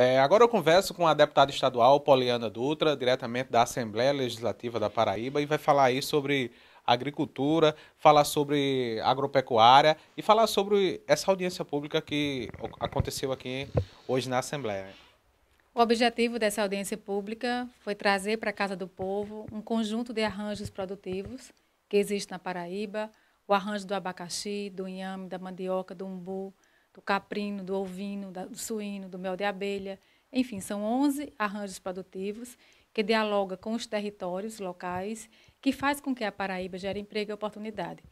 É, agora eu converso com a deputada estadual Poliana Dutra, diretamente da Assembleia Legislativa da Paraíba, e vai falar aí sobre agricultura, falar sobre agropecuária e falar sobre essa audiência pública que aconteceu aqui hoje na Assembleia. O objetivo dessa audiência pública foi trazer para a Casa do Povo um conjunto de arranjos produtivos que existe na Paraíba, o arranjo do abacaxi, do inhame, da mandioca, do umbu, do caprino, do ovino, da, do suíno, do mel de abelha. Enfim, são 11 arranjos produtivos que dialoga com os territórios locais, que faz com que a Paraíba gere emprego e oportunidade.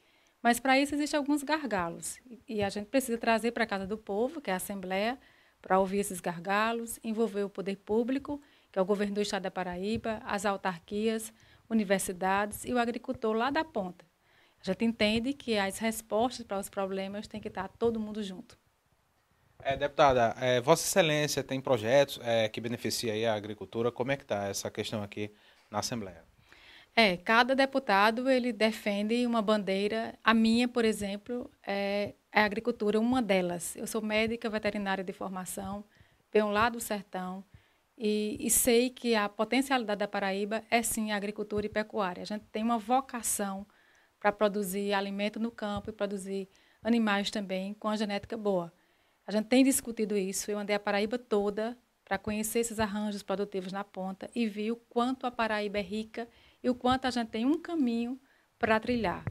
Mas para isso existem alguns gargalos e a gente precisa trazer para a Casa do Povo, que é a Assembleia, para ouvir esses gargalos, envolver o poder público, que é o governo do Estado da Paraíba, as autarquias, universidades e o agricultor lá da ponta. A gente entende que as respostas para os problemas têm que estar todo mundo junto. É, deputada, é, Vossa Excelência tem projetos é, que beneficiem a agricultura. Como é que está essa questão aqui na Assembleia? É, cada deputado ele defende uma bandeira. A minha, por exemplo, é, é, a agricultura, uma delas. Eu sou médica veterinária de formação, venho lá do sertão e, e sei que a potencialidade da Paraíba é sim a agricultura e pecuária. A gente tem uma vocação para produzir alimento no campo e produzir animais também com a genética boa. A gente tem discutido isso. Eu andei a Paraíba toda para conhecer esses arranjos produtivos na ponta e vi o quanto a Paraíba é rica e o quanto a gente tem um caminho para trilhar.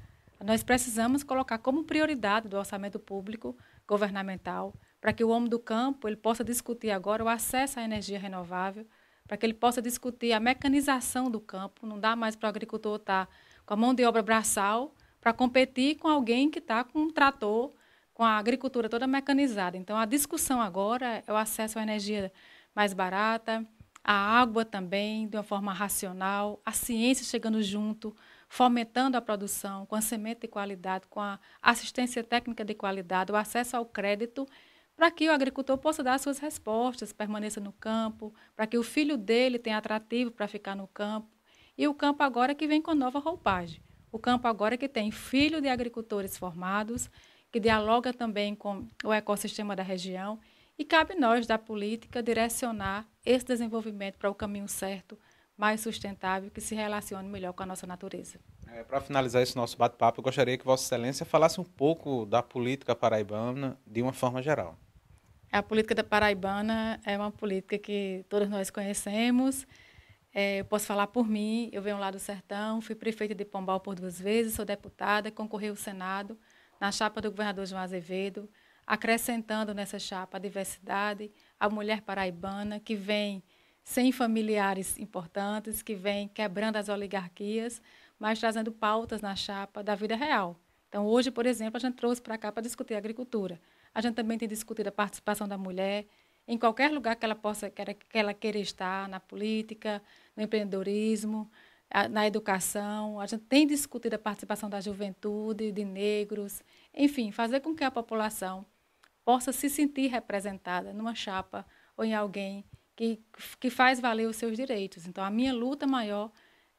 Nós precisamos colocar como prioridade do orçamento público governamental para que o homem do campo ele possa discutir agora o acesso à energia renovável, para que ele possa discutir a mecanização do campo. Não dá mais para o agricultor estar tá com a mão de obra braçal para competir com alguém que está com um trator com a agricultura toda mecanizada. Então, a discussão agora é o acesso à energia mais barata, à água também, de uma forma racional, a ciência chegando junto, fomentando a produção com a semente de qualidade, com a assistência técnica de qualidade, o acesso ao crédito, para que o agricultor possa dar suas respostas, permaneça no campo, para que o filho dele tenha atrativo para ficar no campo. E o campo agora que vem com nova roupagem. O campo agora que tem filho de agricultores formados, que dialoga também com o ecossistema da região. E cabe nós, da política, direcionar esse desenvolvimento para o caminho certo, mais sustentável, que se relacione melhor com a nossa natureza. É, para finalizar esse nosso bate-papo, eu gostaria que Vossa Excelência falasse um pouco da política paraibana de uma forma geral. A política da paraibana é uma política que todos nós conhecemos. É, eu posso falar por mim, eu venho lá do sertão, fui prefeita de Pombal por duas vezes, sou deputada, concorri ao Senado na chapa do governador João Azevedo, acrescentando nessa chapa a diversidade, a mulher paraibana, que vem sem familiares importantes, que vem quebrando as oligarquias, mas trazendo pautas na chapa da vida real. Então, hoje, por exemplo, a gente trouxe para cá para discutir agricultura. A gente também tem discutido a participação da mulher em qualquer lugar que ela possa que ela queira estar, na política, no empreendedorismo, na educação, a gente tem discutido a participação da juventude, de negros, enfim, fazer com que a população possa se sentir representada numa chapa ou em alguém que, que faz valer os seus direitos. Então, a minha luta maior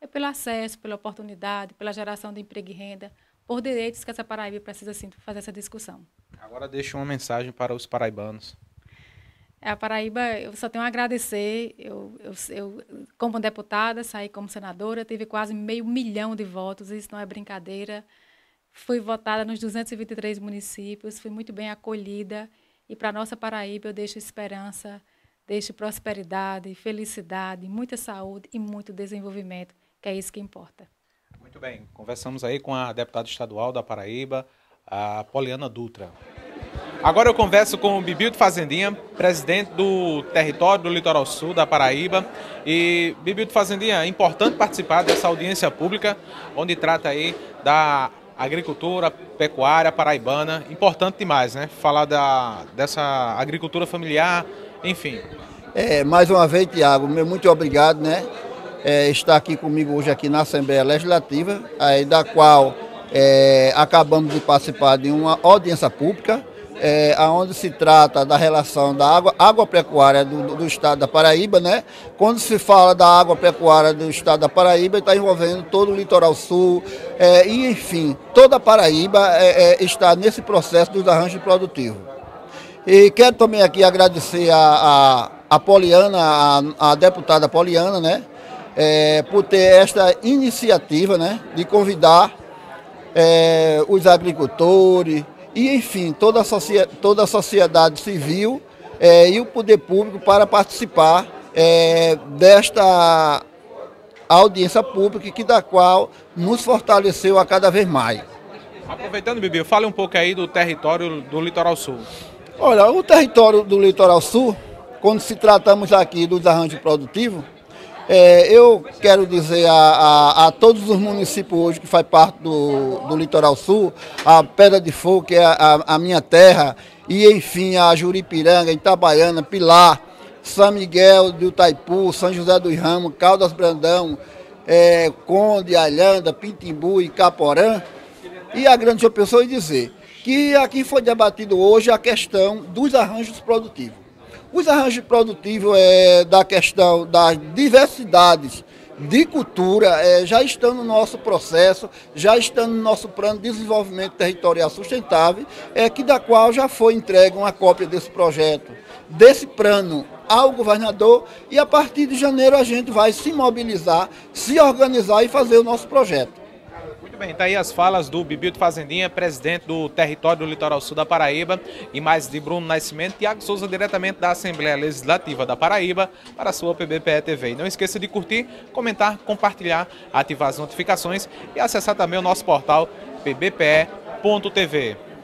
é pelo acesso, pela oportunidade, pela geração de emprego e renda, por direitos que essa Paraíba precisa sim, fazer essa discussão. Agora deixo uma mensagem para os paraibanos. É, a Paraíba, eu só tenho a agradecer. Eu, eu, eu, como deputada, saí como senadora, tive quase meio milhão de votos, isso não é brincadeira. Fui votada nos 223 municípios, fui muito bem acolhida. E para a nossa Paraíba, eu deixo esperança, deixo prosperidade, felicidade, muita saúde e muito desenvolvimento, que é isso que importa. Muito bem, conversamos aí com a deputada estadual da Paraíba, a Poliana Dutra. Agora eu converso com o Bibildo Fazendinha, presidente do território do Litoral Sul da Paraíba. E Bibildo Fazendinha, é importante participar dessa audiência pública, onde trata aí da agricultura pecuária paraibana. Importante demais, né? Falar da, dessa agricultura familiar, enfim. É, mais uma vez, Tiago, muito obrigado, né? É, estar aqui comigo hoje aqui na Assembleia Legislativa, aí da qual é, acabamos de participar de uma audiência pública é, aonde se trata da relação da água, água pecuária do, do, estado da Paraíba, né? Quando se fala da água pecuária do estado da Paraíba, está envolvendo todo o litoral sul é, e, enfim, toda a Paraíba é, é, está nesse processo dos arranjos produtivos. E quero também aqui agradecer a, a, a Poliana, a, a deputada Poliana, né? É, por ter esta iniciativa né, de convidar é, os agricultores, e, enfim, toda a, toda a sociedade civil é, e o poder público para participar é, desta audiência pública, que da qual nos fortaleceu a cada vez mais. Aproveitando, Bibi, fale um pouco aí do território do Litoral Sul. Olha, o território do Litoral Sul, quando se tratamos aqui dos arranjos produtivos, é, eu quero dizer a, a, a, todos os municípios hoje que fazem parte do, do Litoral Sul, a Pedra de Fogo, que é a, a minha terra, e enfim, a Juripiranga, Itabaiana, Pilar, São Miguel do Itaipu, São José dos Ramos, Caldas Brandão, é, Conde, Alhanda, Pintimbu e Caporã, e a grande pessoa e é dizer que aqui foi debatido hoje a questão dos arranjos produtivos. Os arranjos produtivos é, da questão das diversidades de cultura é, já estão no nosso processo, já estão no nosso plano de desenvolvimento territorial sustentável, é, que da qual já foi entregue uma cópia desse projeto, desse plano ao governador e a partir de janeiro a gente vai se mobilizar, se organizar e fazer o nosso projeto. Muito bem, tá aí as falas do Bibito Fazendinha, presidente do território do Litoral Sul da Paraíba, e mais de Bruno Nascimento, Tiago Souza, diretamente da Assembleia Legislativa da Paraíba, para a sua PBPE TV. E não esqueça de curtir, comentar, compartilhar, ativar as notificações e acessar também o nosso portal pbpe.tv.